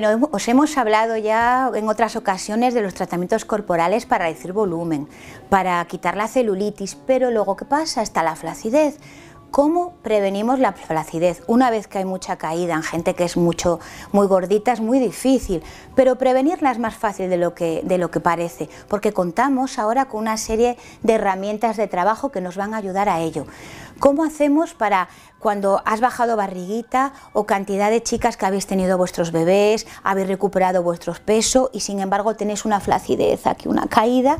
Bueno, os hemos hablado ya en otras ocasiones de los tratamientos corporales para reducir volumen, para quitar la celulitis, pero luego ¿qué pasa? Está la flacidez. ¿Cómo prevenimos la flacidez? Una vez que hay mucha caída en gente que es mucho, muy gordita es muy difícil, pero prevenirla es más fácil de lo, que, de lo que parece, porque contamos ahora con una serie de herramientas de trabajo que nos van a ayudar a ello. ¿Cómo hacemos para cuando has bajado barriguita o cantidad de chicas que habéis tenido vuestros bebés, habéis recuperado vuestros peso y sin embargo tenéis una flacidez aquí, una caída?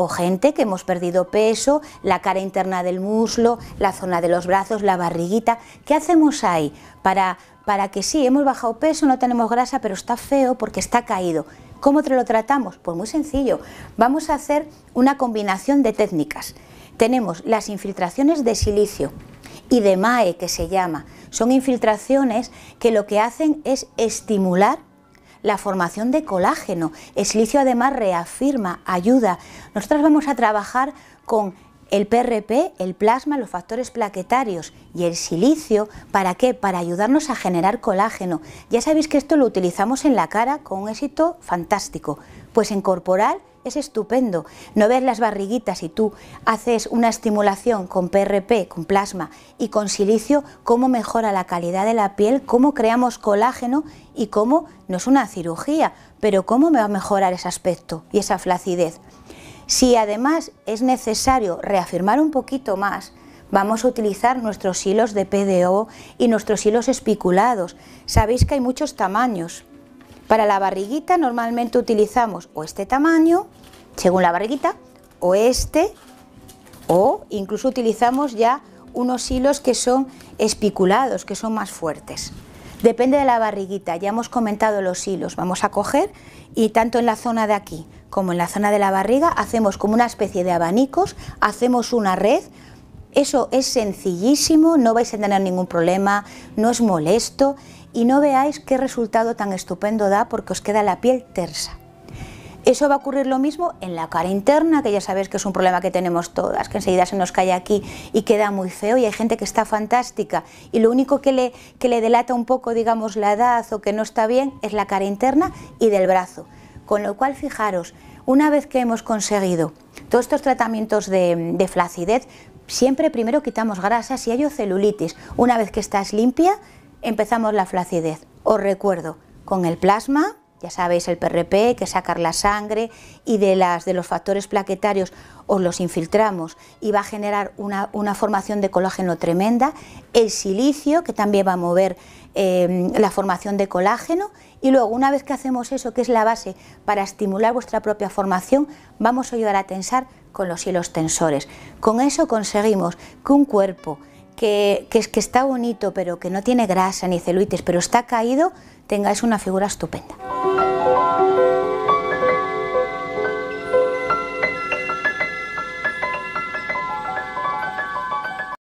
o gente que hemos perdido peso, la cara interna del muslo, la zona de los brazos, la barriguita. ¿Qué hacemos ahí para, para que sí, hemos bajado peso, no tenemos grasa, pero está feo porque está caído? ¿Cómo te lo tratamos? Pues muy sencillo. Vamos a hacer una combinación de técnicas. Tenemos las infiltraciones de silicio y de MAE, que se llama. Son infiltraciones que lo que hacen es estimular la formación de colágeno. El silicio además reafirma, ayuda. Nosotros vamos a trabajar con el PRP, el plasma, los factores plaquetarios y el silicio, ¿para qué? Para ayudarnos a generar colágeno. Ya sabéis que esto lo utilizamos en la cara con un éxito fantástico. Pues incorporar es estupendo. No ves las barriguitas y tú haces una estimulación con PRP, con plasma y con silicio, cómo mejora la calidad de la piel, cómo creamos colágeno y cómo, no es una cirugía, pero cómo me va a mejorar ese aspecto y esa flacidez. Si además es necesario reafirmar un poquito más, vamos a utilizar nuestros hilos de PDO y nuestros hilos espiculados. Sabéis que hay muchos tamaños. Para la barriguita normalmente utilizamos o este tamaño, según la barriguita, o este, o incluso utilizamos ya unos hilos que son espiculados, que son más fuertes. Depende de la barriguita, ya hemos comentado los hilos, vamos a coger y tanto en la zona de aquí como en la zona de la barriga hacemos como una especie de abanicos, hacemos una red, eso es sencillísimo, no vais a tener ningún problema, no es molesto y no veáis qué resultado tan estupendo da porque os queda la piel tersa. Eso va a ocurrir lo mismo en la cara interna, que ya sabéis que es un problema que tenemos todas, que enseguida se nos cae aquí y queda muy feo y hay gente que está fantástica y lo único que le, delata un poco, digamos, la edad o que no está bien es la cara interna y del brazo. Con lo cual, fijaros, una vez que hemos conseguido todos estos tratamientos de, flacidez, siempre primero quitamos grasas y hay celulitis. Una vez que estás limpia, empezamos la flacidez. Os recuerdo, con el plasma, ya sabéis el PRP, que sacar la sangre y de, los factores plaquetarios os los infiltramos y va a generar una, formación de colágeno tremenda, el silicio que también va a mover em, la formación de colágeno y luego una vez que hacemos eso, que es la base para estimular vuestra propia formación, vamos a ayudar a tensar con los hilos tensores. Con eso conseguimos que un cuerpo que, que, que está bonito, pero que no tiene grasa ni celulitis, pero está caído, tengáis una figura estupenda.